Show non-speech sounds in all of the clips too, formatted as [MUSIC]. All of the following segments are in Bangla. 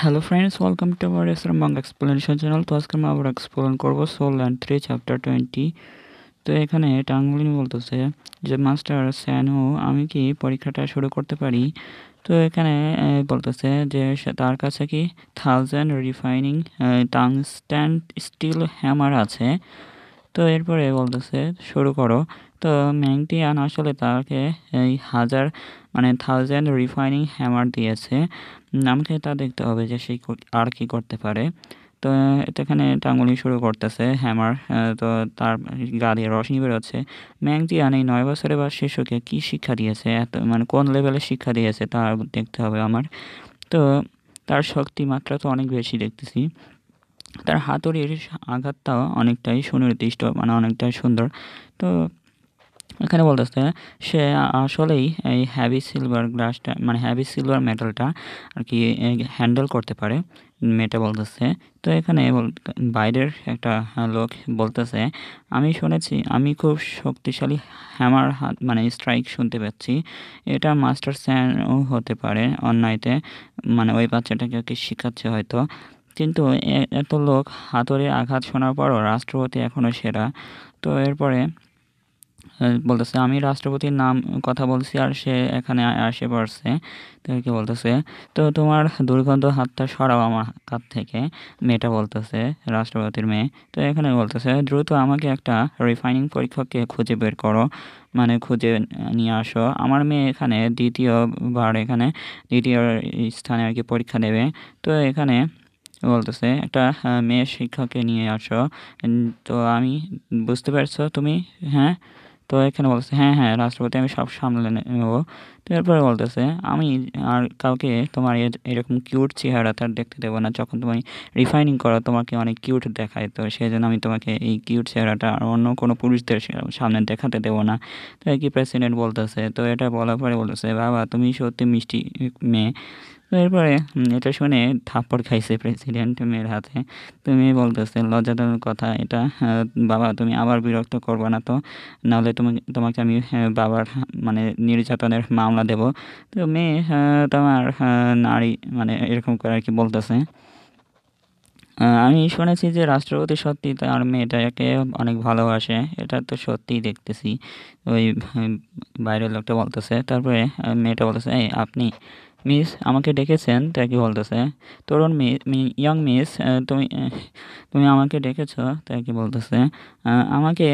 hello friends welcome to our এসরাম বাংলা এক্সপ্লেনেশন চ্যানেল তো আজকে আমরা আবার এক্সপ্লেন করবো সোল অ্যান্ড থ্রি চ্যাপ্টার টোয়েন্টি তো এখানে টাঙ্গুলিন বলতেছে যে মাস্টার স্যানহু আমি কি পরীক্ষাটা শুরু করতে পারি তো এখানে বলতেছে যে তার কাছে কি thousand refining tong stand steel hammer আছে তো এরপরে বলতেছে শুরু করো তো ম্যাংটিয়ান আসলে তাকে এই হাজার মানে থাউজেন্ড রিফাইনিং হ্যামার দিয়েছে আমাকে তা দেখতে হবে যে সে আর কি করতে পারে তো এখানে টাঙ্গুলি শুরু করতেছে হ্যামার তো তার গা দিয়ে রশনি বেরোচ্ছে ম্যাংটিয়ান এই নয় বছরে বা শিশুকে কি শিক্ষা দিয়েছে এত মানে কোন লেভেলে শিক্ষা দিয়েছে তা দেখতে হবে আমার তো তার শক্তি মাত্রা তো অনেক বেশি দেখতেছি তার হাতুড়ির আঘাতটাও অনেকটাই সুনির্দিষ্ট মানে অনেকটাই সুন্দর তো এখানে বলতেছে সে আসলেই এই হ্যাভি সিলভার গ্লাসটা মানে হ্যাভি সিলভার মেটালটা আর কি হ্যান্ডেল করতে পারে মেয়েটা বলতেছে তো এখানে বাইরের একটা লোক বলতেছে আমি শুনেছি আমি খুব শক্তিশালী হ্যামার হাত মানে স্ট্রাইক শুনতে পাচ্ছি এটা মাস্টার স্যানও হতে পারে অন্যায়তে মানে ওই বাচ্চাটাকে শেখাচ্ছে হয়তো কিন্তু এত লোক হাতরে আঘাত শোনার পরও রাষ্ট্রপতি এখনও সেরা তো এরপরে বলতেছে আমি রাষ্ট্রপতির নাম কথা বলছি আর সে এখানে আসে পড়ছে তো কি বলতেছে তো তোমার দুর্গন্ধ হাতটা সরাও আমার হাত থেকে মেয়েটা বলতেছে রাষ্ট্রপতির মেয়ে তো এখানে বলতেছে দ্রুত আমাকে একটা রিফাইনিং পরীক্ষককে খুঁজে বের করো মানে খুঁজে নিয়ে আসো আমার মেয়ে এখানে দ্বিতীয়বার এখানে দ্বিতীয় স্থানে আর কি পরীক্ষা দেবে তো এখানে বলতেছে একটা মেয়ে শিক্ষককে নিয়ে আসো তো আমি বুঝতে পারছো তুমি হ্যাঁ তো এখানে বলতেছে হ্যাঁ হ্যাঁ রাষ্ট্রপতি আমি সব সামলে নেব তো এরপরে বলতেছে আমি আর কাউকে তোমার এরকম কিউট চেহারা তার দেখতে দেবো না যখন তুমি রিফাইনিং করো তোমাকে অনেক কিউট দেখায় তো সেই জন্য আমি তোমাকে এই কিউট চেহারাটা আর অন্য কোনো পুরুষদের সামনে দেখাতে দেবো না তো একই প্রেসিডেন্ট বলতেছে তো এটা বলার পরে বলতেছে বাবা তুমি সত্যি মিষ্টি মেয়ে এরপরে এটা শুনে থাপ্পড় খাইছে প্রেসিডেন্ট মেয়ের হাতে তুমি বলতেছে লজ্জাদার কথা এটা হ্যাঁ, বাবা তুমি আবার বিরক্ত করবে না তো নাহলে তুমি তোমাকে আমি হ্যাঁ, বাবার মানে নির্যাতনের মামলা দেব তো মেয়ে হ্যাঁ, তোমার নারী মানে এরকম করে আর কি বলতেছে আমি শুনেছি যে রাষ্ট্রপতি সত্যি তার মেয়েটাকে অনেক ভালোবাসে এটা তো সত্যিই দেখতেছি ওই বাইরের লোকটা বলতেছে তারপরে মেয়েটা বলতেছে এই আপনি মিস আমাকে ডেকেছেন কি বলতেছে তরুণ ইয়ং মিস তুমি তুমি আমাকে ডেকেছ কি বলতেছে আমাকে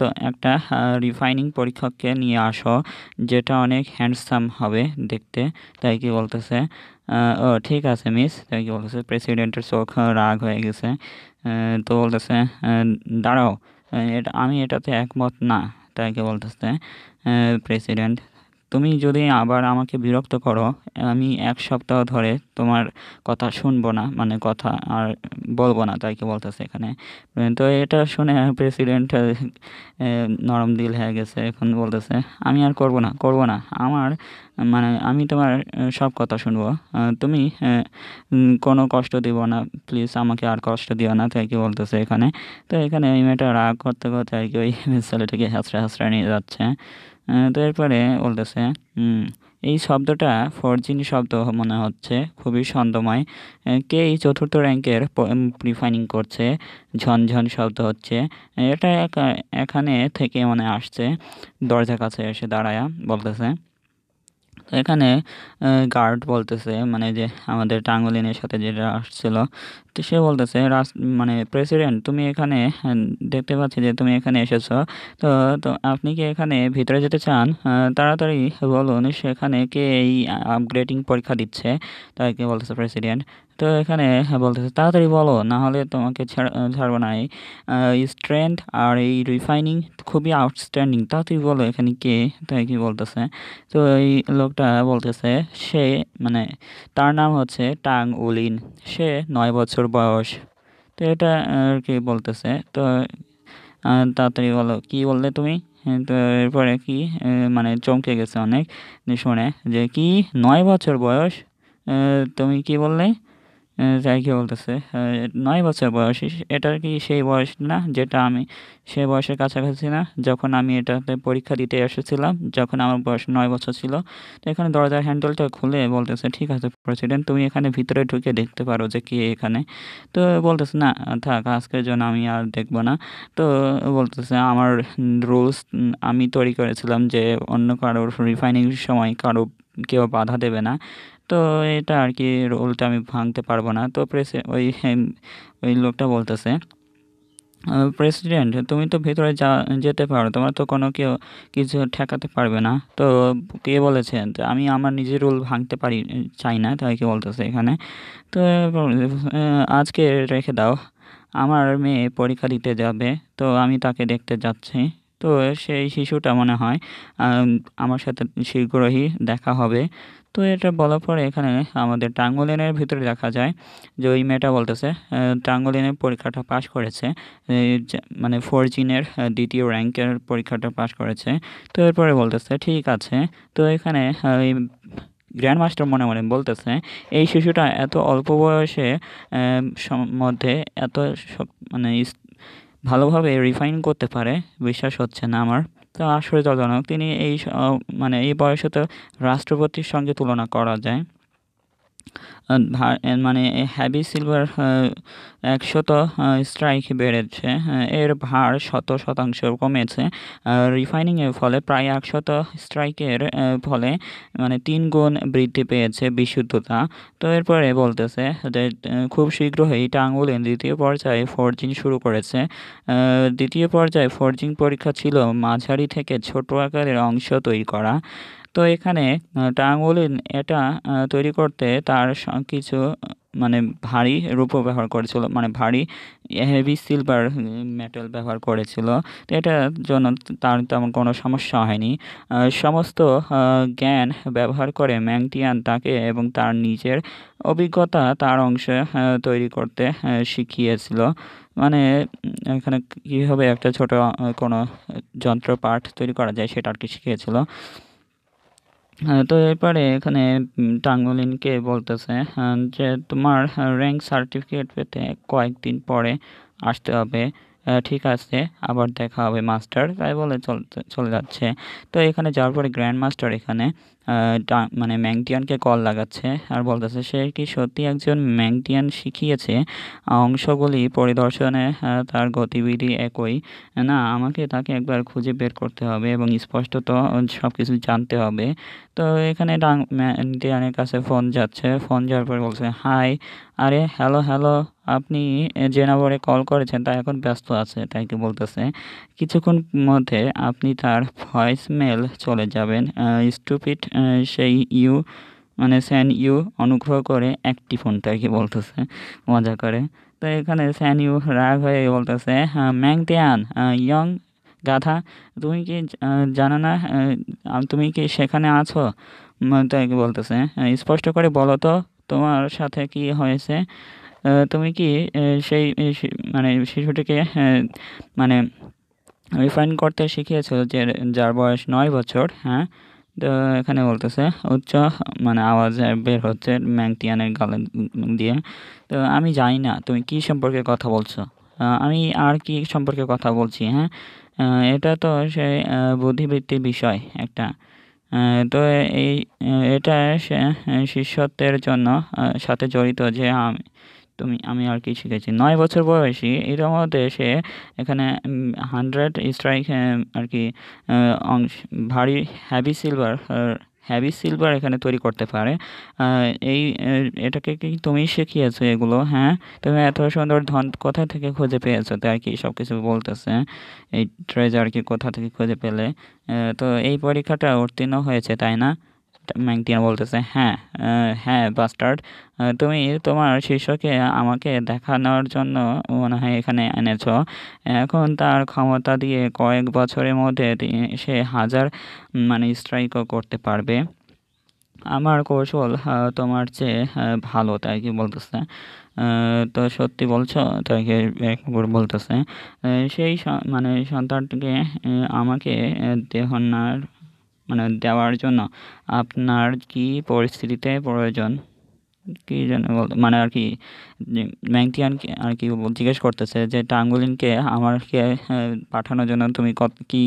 তো একটা রিফাইনিং পরীক্ষককে নিয়ে আসো যেটা অনেক হ্যান্ডসাম হবে দেখতে তাই কি বলতেছে ও ঠিক আছে মিস তাই কি বলতেছে প্রেসিডেন্টের চোখ রাগ হয়ে গেছে তো বলতেছে দাঁড়াও এটা আমি এটাতে একমত না তাই কি বলতেছে প্রেসিডেন্ট তুমি যদি আবার আমাকে বিরক্ত করো আমি এক সপ্তাহ ধরে তোমার কথা শুনবো না মানে কথা আর বলবো না তাই কি বলতেছে এখানে তো এটা শুনে প্রেসিডেন্ট নরম দিল হয়ে গেছে এখন বলতেছে আমি আর করব না করব না আমার মানে আমি তোমার সব কথা শুনবো তুমি কোনো কষ্ট দিব না প্লিজ আমাকে আর কষ্ট দিও না তাই কি বলতেছে এখানে তো এখানে ওই মেয়েটা রাগ করতে করতে আর কি ওই [LAUGHS] ছেলেটাকে হাসড়া হাসড়া নিয়ে যাচ্ছে তো এরপরে বলতেছে এই শব্দটা ফরজিন শব্দ মনে হচ্ছে খুবই ছন্দময় কে এই চতুর্থ র্যাঙ্কের প্রিফাইনিং করছে ঝনঝন শব্দ হচ্ছে এটা এখানে থেকে মানে আসছে দরজার কাছে এসে দাঁড়ায়া বলতেছে এখানে গার্ড বলতেছে মানে যে আমাদের টাঙ্গলিনের সাথে যেটা আসছিল তো সে বলতেছে রাজ মানে প্রেসিডেন্ট তুমি এখানে হ্যাঁ, দেখতে পাচ্ছি যে তুমি এখানে এসেছ তো তো আপনি কি এখানে ভিতরে যেতে চান তাড়াতাড়ি বলুন সেখানে কে এই আপগ্রেডিং পরীক্ষা দিচ্ছে তাই কে বলতেছে প্রেসিডেন্ট তো এখানে বলতেছে তাড়াতাড়ি বলো না হলে তোমাকে ছাড়বো না স্ট্রেন্থ আর এই রিফাইনিং খুবই আউটস্ট্যান্ডিং তাড়াতাড়ি বলো এখানে কে তাই কি বলতেছে তো এই লোকটা বলতেছে সে মানে তার নাম হচ্ছে টাং উলিন সে নয় বছর বয়স তো এটা আর কি বলতেছে তো তাড়াতাড়ি বলো কি বললে তুমি হ্যাঁ, তো এরপরে কি মানে চমকে গেছে অনেক শুনে যে কি নয় বছর বয়স তুমি কি বললে জায়গা বলতেছে নয় বছর বয়স এটা কি সেই বয়স না যেটা আমি সেই বয়সের কাছাকাছি না যখন আমি এটাতে পরীক্ষা দিতে এসেছিলাম যখন আমার বয়স নয় বছর ছিল তো এখানে দরজার হ্যান্ডেলটা খুলে বলতেছে ঠিক আছে প্রেসিডেন্ট তুমি এখানে ভিতরে ঢুকে দেখতে পারো যে কে এখানে তো বলতেছে না থাক আজকের জন্য আমি আর দেখবো না তো বলতেছে আমার রুলস আমি তৈরি করেছিলাম যে অন্য কারোর রিফাইনিং সময় কারো কেউ বাধা দেবে না তো এটা আর কি রোলটা আমি ভাঙতে পারবো না তো প্রেস ওই হ্যাঁ, ওই লোকটা বলতেছে প্রেসিডেন্ট তুমি তো ভেতরে যা যেতে পারো তোমার তো কোনো কেউ কিছু ঠেকাতে পারবে না তো কে বলেছে আমি আমার নিজের রুল ভাঙতে পারি চাই না তাই কি বলতেছে এখানে তো আজকে রেখে দাও আমার মেয়ে পরীক্ষা দিতে যাবে তো আমি তাকে দেখতে যাচ্ছি তো সেই শিশুটা মনে হয় আমার সাথে শীঘ্রই দেখা হবে তো এটা বলার পরে এখানে আমাদের টাঙ্গলিনের ভিতরে দেখা যায় যে ওই মেয়েটা বলতেছে টাঙ্গলিনের পরীক্ষাটা পাশ করেছে মানে ফোর জিনের দ্বিতীয় র্যাঙ্কের পরীক্ষাটা পাশ করেছে তো এরপরে বলতেছে ঠিক আছে তো এখানে ওই গ্র্যান্ড মাস্টার মনে মনে বলতেছে এই শিশুটা এত অল্প বয়সে মধ্যে এত সব মানে ভালোভাবে রিফাইন করতে পারে বিশ্বাস হচ্ছে না আমার তা আশ্চর্যজনক তিনি এই মানে এই বয়সে তো রাষ্ট্রপতির সঙ্গে তুলনা করা যায় মানে হ্যাভি সিলভার একশত স্ট্রাইক বেড়েছে এর ভার শত শতাংশ কমেছে রিফাইনিংয়ের ফলে প্রায় একশত স্ট্রাইকের ফলে মানে তিন গুণ বৃদ্ধি পেয়েছে বিশুদ্ধতা তো এরপরে বলতেছে যে খুব শীঘ্রই টাঙ্গুলেন দ্বিতীয় পর্যায়ে ফোরজিং শুরু করেছে দ্বিতীয় পর্যায়ে ফোরজিং পরীক্ষা ছিল মাঝারি থেকে ছোট আকারের অংশ তৈরি করা তো এখানে ট্রায়াঙ্গুলিন এটা তৈরি করতে তার কিছু মানে ভারী রূপ ব্যবহার করেছিল মানে ভারী হেভি সিলভার মেটাল ব্যবহার করেছিল তো এটার জন্য তার তেমন কোনো সমস্যা হয়নি সমস্ত জ্ঞান ব্যবহার করে ম্যাংটিয়ান তাকে এবং তার নিজের অভিজ্ঞতা তার অংশে তৈরি করতে শিখিয়েছিল মানে এখানে কীভাবে একটা ছোট কোনো পাঠ তৈরি করা যায় সেটা আর কি শিখিয়েছিল হ্যাঁ, তো এরপরে এখানে টাঙ্গুলিনকে বলতেছে হ্যাঁ, যে তোমার র্যাঙ্ক সার্টিফিকেট পেতে কয়েকদিন পরে আসতে হবে ঠিক আছে আবার দেখা হবে মাস্টার তাই বলে চলে যাচ্ছে তো এখানে যাওয়ার পরে গ্র্যান্ড মাস্টার এখানে মানে ম্যাংটিয়ানকে কল লাগাচ্ছে আর বলতেছে সে কি সত্যি একজন ম্যাংটিয়ান শিখিয়েছে অংশগুলি পরিদর্শনে তার গতিবিধি একই না আমাকে তাকে একবার খুঁজে বের করতে হবে এবং স্পষ্টত সব কিছু জানতে হবে তো এখানে ম্যাংটিয়ানের কাছে ফোন যাচ্ছে ফোন যাওয়ার পর বলছে হাই আরে হ্যালো হ্যালো আপনি যে নম্বরে কল করেছেন তা এখন ব্যস্ত আছে তাই কি বলতেছে কিছুক্ষণ মধ্যে আপনি তার ভয়েসমেল চলে যাবেন স্টুপিড সেই ইউ মানে স্যান ইউ অনুগ্রহ করে একটি ফোনটা আর কি বলতেছে মজা করে তো এখানে স্যান ইউ রাগ হয়ে বলতেছে হ্যাঁ ম্যাং ইয়ং গাধা তুমি কি জানো না তুমি কি সেখানে আছো তাই বলতেছে স্পষ্ট করে বলো তো তোমার সাথে কি হয়েছে তুমি কি সেই মানে শিশুটিকে মানে রিফাইন করতে শিখিয়েছো যে যার বয়স নয় বছর হ্যাঁ তো এখানে বলতেছে উচ্চ মানে আওয়াজ বের হচ্ছে ম্যাংটিয়ানের গালে দিয়ে তো আমি জানি না তুমি কি সম্পর্কে কথা বলছো আমি আর কি সম্পর্কে কথা বলছি হ্যাঁ এটা তো সে বুদ্ধিবৃত্তির বিষয় একটা তো এই এটা সে শিষ্যত্বের জন্য সাথে জড়িত যে আমি তুমি আমি আর কি শিখেছি নয় বছর বয়সী এর মধ্যে সে এখানে হান্ড্রেড স্ট্রাইক আর কি অংশ ভারী হ্যাভি সিলভার হ্যাভি সিলভার এখানে তৈরি করতে পারে এই এটাকে কি তুমি শিখিয়েছো এগুলো হ্যাঁ তুমি এত সুন্দর ধন কোথা থেকে খুঁজে পেয়েছো আর কি সব কিছু বলতেছে এই ট্রেজার কি কোথা থেকে খুঁজে পেলে তো এই পরীক্ষাটা উত্তীর্ণ হয়েছে তাই না ম্যাংটিনা বলতেছে হ্যাঁ হ্যাঁ বাস্টার্ড তুমি তোমার শিষ্যকে আমাকে দেখানোর জন্য মনে হয় এখানে এনেছ এখন তার ক্ষমতা দিয়ে কয়েক বছরের মধ্যে সে হাজার মানে স্ট্রাইকও করতে পারবে আমার কৌশল তোমার চেয়ে ভালো তাই কি বলতেছে তো সত্যি বলছো তাকে করে বলতেছে সেই মানে সন্তানটিকে আমাকে দেহনার মানে দেওয়ার জন্য আপনার কি পরিস্থিতিতে প্রয়োজন কি যেন মানে আর কি ম্যাংটি আর কি জিজ্ঞেস করতেছে যে টাঙ্গুলিনকে আমারকে পাঠানোর জন্য তুমি কত কী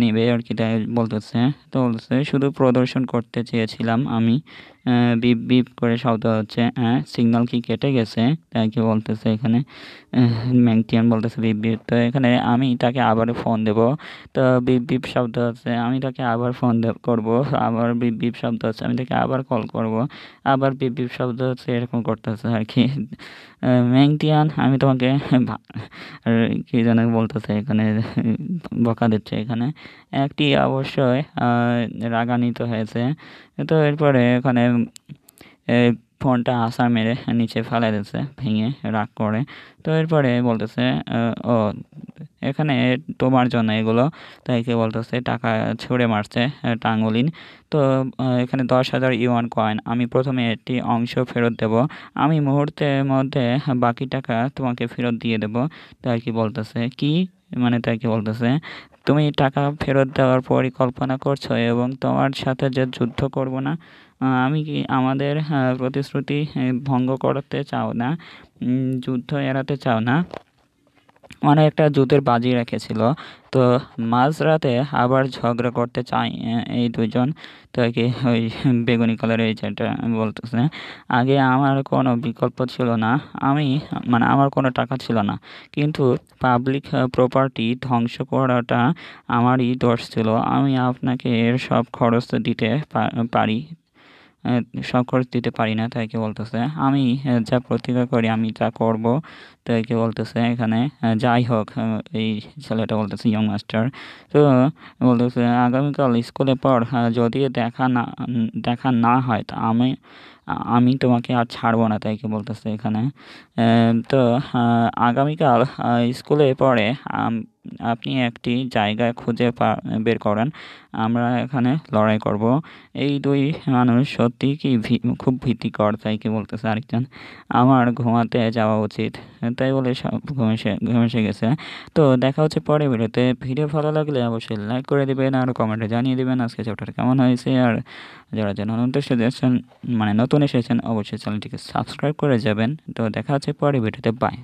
নেবে আর কি তাই বলতেছে তো বলতেছে শুধু প্রদর্শন করতে চেয়েছিলাম আমি বিপ বিপ করে শব্দ হচ্ছে হ্যাঁ সিগনাল কি কেটে গেছে তাই কি বলতেছে এখানে ম্যাংটিয়ান বলতেছে বিপ বিপ তো এখানে আমি তাকে আবার ফোন দেব তো বিপ বিপ শব্দ হচ্ছে আমি তাকে আবার ফোন করব আবার বিপ বিপ শব্দ হচ্ছে আমি তাকে আবার কল করব আবার বিপ বিপ শব্দ হচ্ছে এরকম করতেছে আর কি ম্যাংটিয়ান আমি তোমাকে [LAUGHS] কি যেন বলতেছে এখানে বকা দিচ্ছে এখানে একটি অবশ্যই রাগান্বিত হয়েছে তো এরপরে এখানে ফোনটা আসা মেরে নিচে ফেলে দিচ্ছে ভেঙে রাগ করে তো এরপরে বলতেছে ও এখানে তোমার জন্য এগুলো তাই কে বলতেছে টাকা ছুঁড়ে মারছে টাঙ্গুলিন তো এখানে দশ হাজার ইউয়ান কয়েন আমি প্রথমে একটি অংশ ফেরত দেব আমি মুহূর্তের মধ্যে বাকি টাকা তোমাকে ফেরত দিয়ে দেবো তাই কি বলতেছে কি মানে তাকে বলতেছে তুমি টাকা ফেরত দেওয়ার পরিকল্পনা করছো এবং তোমার সাথে যে যুদ্ধ করব না আমি কি আমাদের প্রতিশ্রুতি ভঙ্গ করতে চাও না যুদ্ধ এড়াতে চাও না অনেকটা জুতের বাজি রেখেছিল তো মাঝরাতে আবার ঝগড়া করতে চাই এই দুজন তো কি ওই বেগুনি কালারের এই যেটা বলতেছে আগে আমার কোনো বিকল্প ছিল না আমি মানে আমার কোনো টাকা ছিল না কিন্তু পাবলিক প্রপার্টি ধ্বংস করাটা আমারই দোষ ছিল আমি আপনাকে এর সব খরচ দিতে পারি খরচ দিতে পারি না তাইকে বলতেছে আমি যা প্রতিজ্ঞা করি আমি তা করব তাইকে বলতেছে এখানে যাই হোক এই ছেলেটা বলতেছে ইয়ং মাস্টার তো বলতেছে আগামীকাল স্কুলে পর যদি দেখা না দেখা না হয় তা আমি আমি তোমাকে আর ছাড়বো না তাইকে বলতেছে এখানে তো আগামীকাল স্কুলে পরে আপনি একটি জায়গা খুঁজে বের করেন আমরা এখানে লড়াই করব এই দুই মানুষ সত্যি কি খুব ভীতিকর তাই কি বলতেছে আরেকজন আমার ঘুমাতে যাওয়া উচিত তাই বলে সব ঘুমেসে ঘুমেসে গেছে তো দেখা হচ্ছে পরে বেরোতে ভিডিও ভালো লাগলে অবশ্যই লাইক করে দেবেন আর কমেন্টে জানিয়ে দেবেন আজকে চ্যাপ্টার কেমন হয়েছে আর যারা যেন নতুন এসেছেন মানে নতুন এসেছেন অবশ্যই চ্যানেলটিকে সাবস্ক্রাইব করে যাবেন তো দেখা হচ্ছে পরে বেরোতে বাই